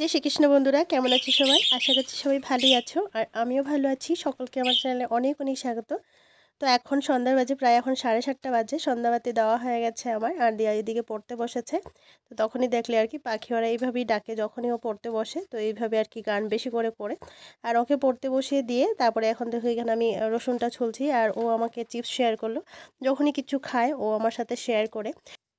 যে শ্রীকৃষ্ণ বন্ধুরা কেমন আছে সবাই আশা করছি সবাই ভালোই আছো আর আমিও ভালো আছি সকলকে আমার চ্যানেলে অনেক অনেক স্বাগত তো এখন সন্ধ্যার বাজে প্রায় এখন সাড়ে সাতটা বাজে সন্ধ্যাবাতি দেওয়া হয়ে গেছে আমার আর দিয়া এদিকে পড়তে বসেছে তো তখনই দেখলে আর কি পাখি ওরা এইভাবেই ডাকে যখনই ও পড়তে বসে তো এইভাবে আর কি গান বেশি করে পড়ে আর ওকে পড়তে বসিয়ে দিয়ে তারপরে এখন দেখো এখানে আমি রসুনটা ছুলছি আর ও আমাকে চিপস শেয়ার করলো যখনই কিছু খায় ও আমার সাথে শেয়ার করে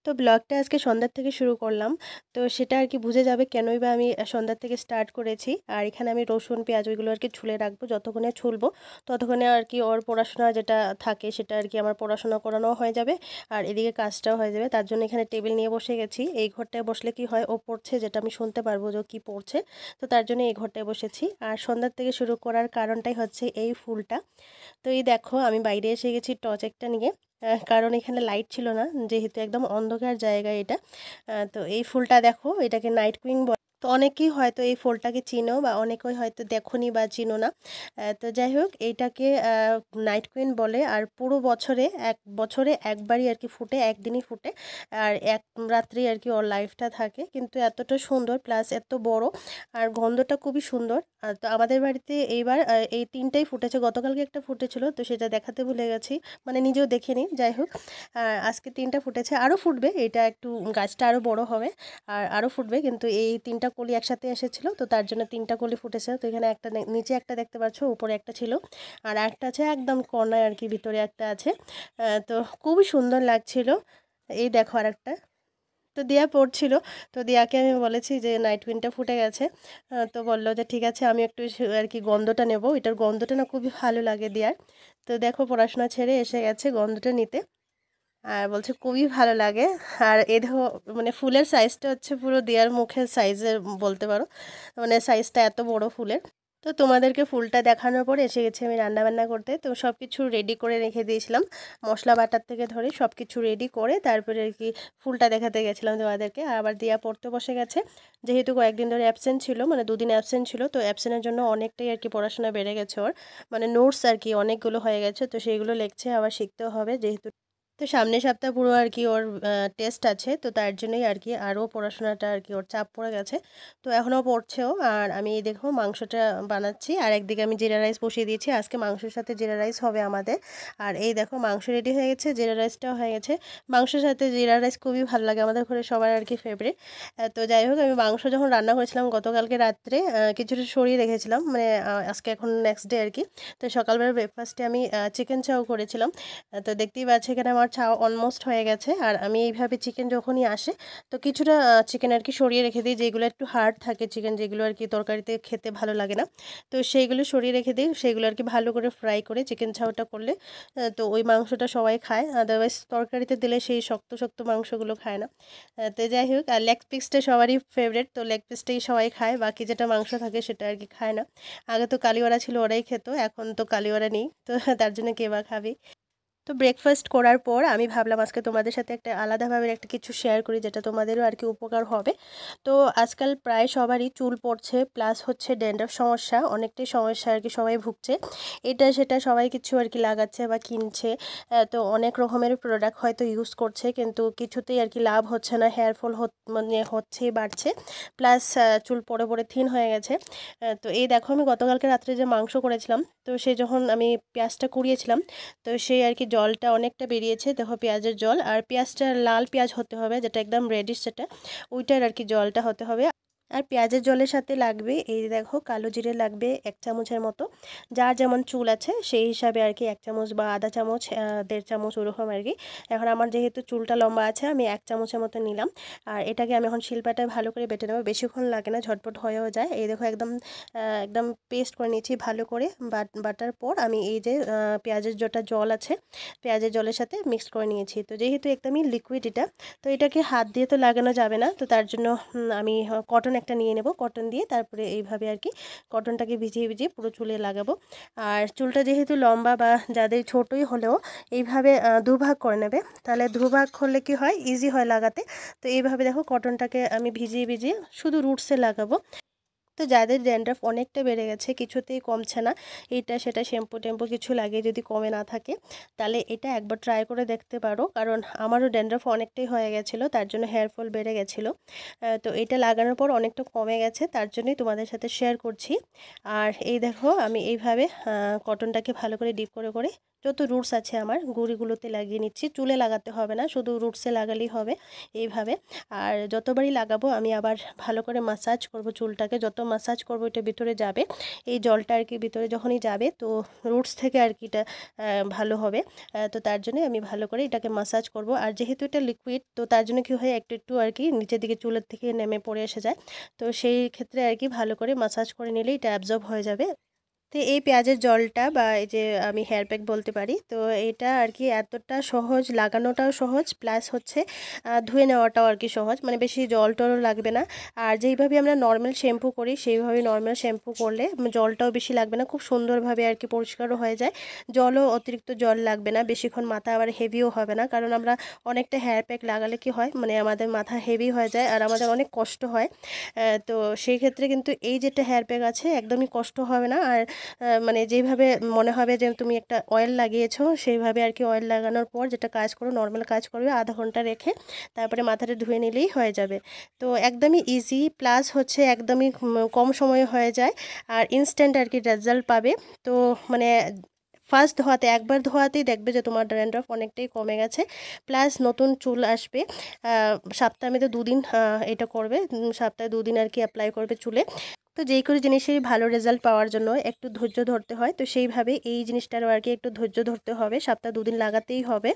তো ব্লগটা আজকে সন্ধ্যার থেকে শুরু করলাম তো সেটা আর কি বুঝে যাবে কেনই বা আমি সন্ধ্যার থেকে স্টার্ট করেছি আর এখানে আমি রসুন পেঁয়াজ ওইগুলো আর কি ছুলে রাখবো যতক্ষণে ছুলবো ততক্ষণে আর কি ওর পড়াশোনা যেটা থাকে সেটা আর কি আমার পড়াশোনা করানো হয়ে যাবে আর এদিকে কাজটাও হয়ে যাবে তার জন্য এখানে টেবিল নিয়ে বসে গেছি এই ঘরটায় বসলে কি হয় ও পড়ছে যেটা আমি শুনতে পারবো যে কি পড়ছে তো তার জন্য এই ঘরটায় বসেছি আর সন্ধ্যার থেকে শুরু করার কারণটাই হচ্ছে এই ফুলটা তো এই দেখো আমি বাইরে এসে গেছি টর্চ একটা নিয়ে কারণ এখানে লাইট ছিল না যেহেতু একদম অন্ধকার জায়গা এটা তো এই ফুলটা দেখো এটাকে নাইট কুইন তো অনেকেই হয়তো এই ফোলটাকে চিনো বা অনেকেই হয়তো দেখনি বা চিনো না তো যাই হোক এইটাকে নাইট কুইন বলে আর পুরো বছরে এক বছরে একবারই আর কি ফুটে একদিনই ফুটে আর এক রাত্রি আর কি ওর লাইফটা থাকে কিন্তু এতটা সুন্দর প্লাস এত বড় আর গন্ধটা খুবই সুন্দর তো আমাদের বাড়িতে এইবার এই তিনটাই ফুটেছে গতকালকে একটা ফুটেছিল তো সেটা দেখাতে ভুলে গেছি মানে নিজেও দেখে নিই যাই হোক আজকে তিনটা ফুটেছে আরও ফুটবে এটা একটু গাছটা আরও বড় হবে আর আরও ফুটবে কিন্তু এই তিনটা কলি একসাথে এসেছিল তো তার জন্য তিনটা কলি ফুটেছে তো এখানে একটা নিচে একটা দেখতে পাচ্ছ উপরে একটা ছিল আর একটা আছে একদম কর্নায় আর কি ভিতরে একটা আছে তো খুবই সুন্দর লাগছিল এই দেখো আর একটা তো দিয়া পড়ছিল তো দিয়াকে আমি বলেছি যে নাইট উইনটা ফুটে গেছে তো বললো যে ঠিক আছে আমি একটু আর কি গন্ধটা নেব এটার গন্ধটা না খুবই ভালো লাগে দিয়ার তো দেখো পড়াশোনা ছেড়ে এসে গেছে গন্ধটা নিতে আর বলছে খুবই ভালো লাগে আর এ মানে ফুলের সাইজটা হচ্ছে পুরো দেয়ার মুখের সাইজের বলতে পারো মানে সাইজটা এত বড় ফুলের তো তোমাদেরকে ফুলটা দেখানোর পর এসে গেছি আমি রান্নাবান্না করতে তো সব কিছু রেডি করে রেখে দিয়েছিলাম মশলা বাটার থেকে ধরে সব কিছু রেডি করে তারপরে আর কি ফুলটা দেখাতে গেছিলাম তোমাদেরকে আবার দিয়া পড়তে বসে গেছে যেহেতু কয়েকদিন ধরে অ্যাবসেন্ট ছিল মানে দুদিন অ্যাবসেন্ট ছিল তো অ্যাবসেন্টের জন্য অনেকটাই আর কি পড়াশোনা বেড়ে গেছে ওর মানে নোটস আর কি অনেকগুলো হয়ে গেছে তো সেইগুলো লেখছে আবার শিখতেও হবে যেহেতু তো সামনের সপ্তাহ পুরো আর কি ওর টেস্ট আছে তো তার জন্যই আর কি আরও পড়াশোনাটা আর কি ওর চাপ পড়ে গেছে তো এখনও পড়ছেও আর আমি দেখো মাংসটা বানাচ্ছি আর একদিকে আমি জিরা রাইস বসিয়ে দিয়েছি আজকে মাংসের সাথে জিরা রাইস হবে আমাদের আর এই দেখো মাংস রেডি হয়ে গেছে জিরা রাইসটাও হয়ে গেছে মাংসের সাথে জিরা রাইস খুবই ভালো লাগে আমাদের ঘরে সবার আর কি ফেভারিট তো যাই হোক আমি মাংস যখন রান্না করেছিলাম গতকালকে রাত্রে কিছুটা সরিয়ে রেখেছিলাম মানে আজকে এখন নেক্সট ডে আর কি তো সকালবেলা ব্রেকফাস্টে আমি চিকেন চাও করেছিলাম তো দেখতেই পাচ্ছি এখানে আমার আমার চা অলমোস্ট হয়ে গেছে আর আমি এইভাবে চিকেন যখনই আসে তো কিছুটা চিকেন আর কি সরিয়ে রেখে দিই যেগুলো একটু হার্ড থাকে চিকেন যেগুলো আর কি তরকারিতে খেতে ভালো লাগে না তো সেইগুলো সরিয়ে রেখে দিই সেইগুলো আর কি ভালো করে ফ্রাই করে চিকেন ছাউটা করলে তো ওই মাংসটা সবাই খায় আদারওয়াইজ তরকারিতে দিলে সেই শক্ত শক্ত মাংসগুলো খায় না তো যাই হোক আর লেগ পিসটা সবারই ফেভারেট তো লেগ পিসটাই সবাই খায় বাকি যেটা মাংস থাকে সেটা আর কি খায় না আগে তো কালিওয়ারা ছিল ওরাই খেত এখন তো কালিওয়ারা নেই তো তার জন্য কে বা খাবে তো ব্রেকফাস্ট করার পর আমি ভাবলাম আজকে তোমাদের সাথে একটা আলাদাভাবে একটা কিছু শেয়ার করি যেটা তোমাদেরও আর কি উপকার হবে তো আজকাল প্রায় সবারই চুল পড়ছে প্লাস হচ্ছে ড্যান্ড্রাফ সমস্যা অনেকটাই সমস্যা আর কি সবাই ভুগছে এটা সেটা সবাই কিছু আর কি লাগাচ্ছে বা কিনছে তো অনেক রকমের প্রোডাক্ট হয়তো ইউজ করছে কিন্তু কিছুতেই আর কি লাভ হচ্ছে না হেয়ার ফল মানে হচ্ছে বাড়ছে প্লাস চুল পরে পরে থিন হয়ে গেছে তো এই দেখো আমি গতকালকে রাত্রে যে মাংস করেছিলাম তো সে যখন আমি পেঁয়াজটা কুড়িয়েছিলাম তো সে আর কি জলটা অনেকটা বেরিয়েছে দেখো পেঁয়াজের জল আর পেঁয়াজটা লাল পেঁয়াজ হতে হবে যেটা একদম রেডিশ সেটা ওইটার আর কি জলটা হতে হবে আর পেঁয়াজের জলের সাথে লাগবে এই দেখো কালো জিরে লাগবে এক চামচের মতো যার যেমন চুল আছে সেই হিসাবে আর কি এক চামচ বা আধা চামচ দেড় চামচ ওরকম আর কি এখন আমার যেহেতু চুলটা লম্বা আছে আমি এক চামচের মতো নিলাম আর এটাকে আমি এখন শিল্পাটা ভালো করে বেটে নেবো বেশিক্ষণ লাগে না ঝটপট হয়েও যায় এই দেখো একদম একদম পেস্ট করে নিয়েছি ভালো করে বাটার পর আমি এই যে পেঁয়াজের যেটা জল আছে পেঁয়াজের জলের সাথে মিক্স করে নিয়েছি তো যেহেতু একদমই লিকুইড এটা তো এটাকে হাত দিয়ে তো লাগানো যাবে না তো তার জন্য আমি কটন একটা নিয়ে নেব কটন দিয়ে তারপরে এইভাবে আর কি কটনটাকে ভিজিয়ে ভিজিয়ে পুরো চুলে লাগাবো আর চুলটা যেহেতু লম্বা বা যাদের ছোটই হলেও এইভাবে দুভাগ করে নেবে তাহলে দুভাগ করলে কি হয় ইজি হয় লাগাতে তো এইভাবে দেখো কটনটাকে আমি ভিজিয়ে ভিজিয়ে শুধু রুটসে লাগাবো তো যাদের ড্যান্ড্রাফ অনেকটা বেড়ে গেছে কিছুতেই কমছে না এটা সেটা শ্যাম্পু ট্যাম্পু কিছু লাগিয়ে যদি কমে না থাকে তাহলে এটা একবার ট্রাই করে দেখতে পারো কারণ আমারও ড্যান্ড্রাফ অনেকটাই হয়ে গেছিলো তার জন্য হেয়ার ফল বেড়ে গেছিলো তো এটা লাগানোর পর অনেকটা কমে গেছে তার জন্যই তোমাদের সাথে শেয়ার করছি আর এই দেখো আমি এইভাবে কটনটাকে ভালো করে ডিপ করে করে যত রুটস আছে আমার গুঁড়িগুলোতে লাগিয়ে নিচ্ছি চুলে লাগাতে হবে না শুধু রুটসে লাগালেই হবে এইভাবে আর যতবারই লাগাবো আমি আবার ভালো করে মাসাজ করব চুলটাকে যত মাসাজ করব এটা ভিতরে যাবে এই জলটা আর কি ভিতরে যখনই যাবে তো রুটস থেকে আর কি এটা ভালো হবে তো তার জন্য আমি ভালো করে এটাকে মাসাজ করব আর যেহেতু এটা লিকুইড তো তার জন্য কী হয় একটু একটু আর কি নিচের দিকে চুলের থেকে নেমে পড়ে এসে যায় তো সেই ক্ষেত্রে আর কি ভালো করে মাসাজ করে নিলে এটা অ্যাবজর্ব হয়ে যাবে তো এই পেঁয়াজের জলটা বা এই যে আমি হেয়ার প্যাক বলতে পারি তো এটা আর কি এতটা সহজ লাগানোটাও সহজ প্লাস হচ্ছে ধুয়ে নেওয়াটাও আর কি সহজ মানে বেশি জল টলও লাগবে না আর যেইভাবে আমরা নর্মাল শ্যাম্পু করি সেইভাবে নর্মাল শ্যাম্পু করলে জলটাও বেশি লাগবে না খুব সুন্দরভাবে আর কি পরিষ্কারও হয়ে যায় জলও অতিরিক্ত জল লাগবে না বেশিক্ষণ মাথা আবার হেভিও হবে না কারণ আমরা অনেকটা হেয়ার প্যাক লাগালে কি হয় মানে আমাদের মাথা হেভি হয়ে যায় আর আমাদের অনেক কষ্ট হয় তো সেই ক্ষেত্রে কিন্তু এই যেটা হেয়ার প্যাক আছে একদমই কষ্ট হবে না আর মানে যেভাবে মনে হবে যে তুমি একটা অয়েল লাগিয়েছো সেইভাবে আর কি অয়েল লাগানোর পর যেটা কাজ করো নর্মাল কাজ করবে আধা ঘন্টা রেখে তারপরে মাথাটা ধুয়ে নিলেই হয়ে যাবে তো একদমই ইজি প্লাস হচ্ছে একদমই কম সময়ে হয়ে যায় আর ইনস্ট্যান্ট আর কি রেজাল্ট পাবে তো মানে ফার্স্ট ধোয়াতে একবার ধোয়াতেই দেখবে যে তোমার ড্যান্ড্রফ অনেকটাই কমে গেছে প্লাস নতুন চুল আসবে সপ্তাহে তো দুদিন এটা করবে সপ্তাহে দুদিন আর কি অ্যাপ্লাই করবে চুলে তো যেই কোনো জিনিসেরই ভালো রেজাল্ট পাওয়ার জন্য একটু ধৈর্য ধরতে হয় তো সেইভাবে এই জিনিসটারও আর কি একটু ধৈর্য ধরতে হবে সপ্তাহ দুদিন লাগাতেই হবে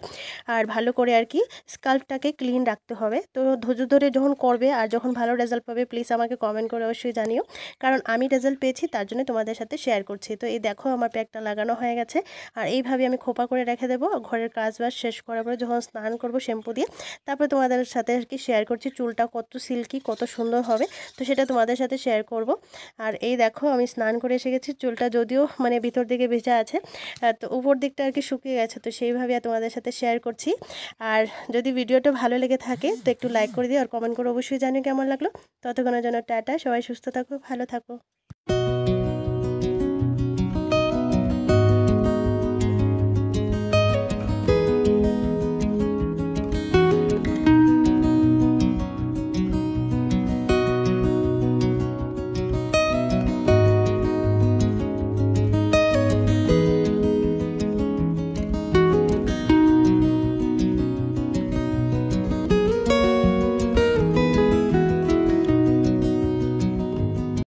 আর ভালো করে আর কি স্কাল্পটাকে ক্লিন রাখতে হবে তো ধৈর্য ধরে যখন করবে আর যখন ভালো রেজাল্ট পাবে প্লিজ আমাকে কমেন্ট করে অবশ্যই জানিও কারণ আমি রেজাল্ট পেয়েছি তার জন্য তোমাদের সাথে শেয়ার করছি তো এই দেখো আমার প্যাকটা লাগানো হয়ে গেছে আর এইভাবে আমি খোপা করে রেখে দেবো ঘরের কাজ বাজ শেষ করার পরে যখন স্নান করব শ্যাম্পু দিয়ে তারপরে তোমাদের সাথে আর কি শেয়ার করছি চুলটা কত সিল্কি কত সুন্দর হবে তো সেটা তোমাদের সাথে শেয়ার করবো আর এই দেখো আমি স্নান করে এসে গেছি চুলটা যদিও মানে ভিতর দিকে ভেজা আছে তো উপর দিকটা আর কি শুকিয়ে গেছে তো সেইভাবে তোমাদের সাথে শেয়ার করছি আর যদি ভিডিওটা ভালো লেগে থাকে তো একটু লাইক করে দিও আর কমেন্ট করে অবশ্যই জানিও কেমন লাগলো ততক্ষণের জন্য টাটা সবাই সুস্থ থাকো ভালো থাকো